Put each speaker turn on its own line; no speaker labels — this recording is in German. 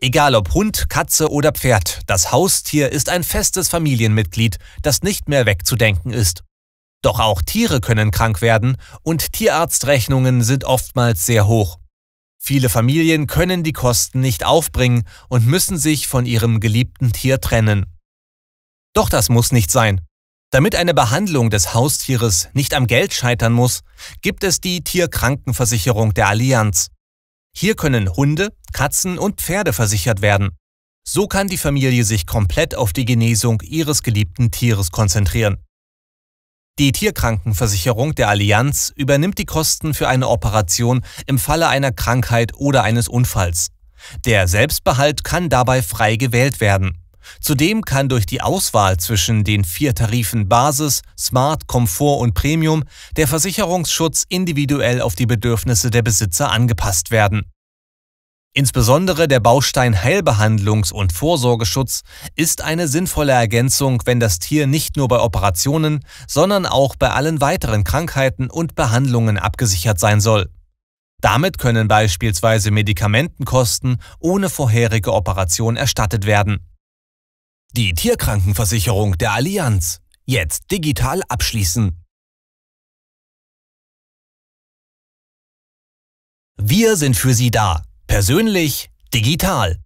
Egal ob Hund,
Katze oder Pferd, das Haustier ist ein festes Familienmitglied, das nicht mehr wegzudenken ist. Doch auch Tiere können krank werden und Tierarztrechnungen sind oftmals sehr hoch. Viele Familien können die Kosten nicht aufbringen und müssen sich von ihrem geliebten Tier trennen. Doch das muss nicht sein. Damit eine Behandlung des Haustieres nicht am Geld scheitern muss, gibt es die Tierkrankenversicherung der Allianz. Hier können Hunde, Katzen und Pferde versichert werden. So kann die Familie sich komplett auf die Genesung ihres geliebten Tieres konzentrieren. Die Tierkrankenversicherung der Allianz übernimmt die Kosten für eine Operation im Falle einer Krankheit oder eines Unfalls. Der Selbstbehalt kann dabei frei gewählt werden. Zudem kann durch die Auswahl zwischen den vier Tarifen Basis, Smart, Komfort und Premium der Versicherungsschutz individuell auf die Bedürfnisse der Besitzer angepasst werden. Insbesondere der Baustein Heilbehandlungs- und Vorsorgeschutz ist eine sinnvolle Ergänzung, wenn das Tier nicht nur bei Operationen, sondern auch bei allen weiteren Krankheiten und Behandlungen abgesichert sein soll. Damit können beispielsweise Medikamentenkosten ohne vorherige Operation erstattet werden. Die Tierkrankenversicherung der Allianz. Jetzt
digital abschließen. Wir sind für Sie da. Persönlich, digital.